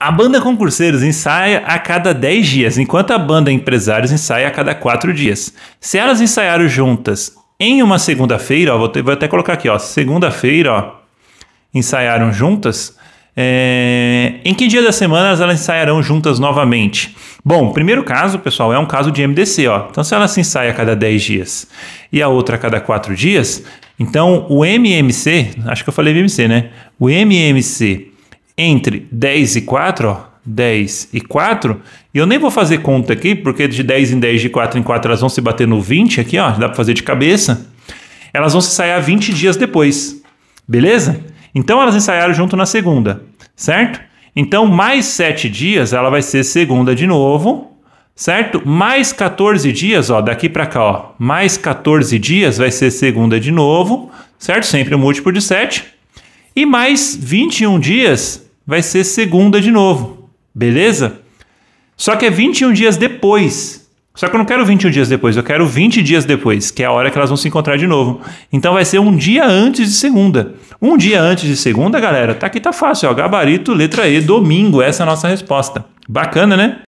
A banda Concurseiros ensaia a cada 10 dias, enquanto a banda Empresários ensaia a cada 4 dias. Se elas ensaiaram juntas em uma segunda-feira, vou, vou, até colocar aqui, ó, segunda-feira, ensaiaram juntas. É... Em que dia da semana elas ensaiarão juntas novamente? Bom, primeiro caso, pessoal, é um caso de MDC, ó. Então, se ela se ensaia a cada 10 dias e a outra a cada 4 dias, então o MMC, acho que eu falei MMC, né? O MMC entre 10 e 4, ó, 10 e 4, e eu nem vou fazer conta aqui, porque de 10 em 10, de 4 em 4, elas vão se bater no 20 aqui, ó, dá para fazer de cabeça. Elas vão se ensaiar 20 dias depois, beleza? Então elas ensaiaram junto na segunda, certo? Então mais 7 dias, ela vai ser segunda de novo, certo? Mais 14 dias, ó, daqui para cá, ó, mais 14 dias vai ser segunda de novo, certo? Sempre o um múltiplo de 7. E mais 21 dias vai ser segunda de novo. Beleza? Só que é 21 dias depois. Só que eu não quero 21 dias depois, eu quero 20 dias depois, que é a hora que elas vão se encontrar de novo. Então vai ser um dia antes de segunda. Um dia antes de segunda, galera, tá aqui tá fácil, ó. Gabarito, letra E, domingo, essa é a nossa resposta. Bacana, né?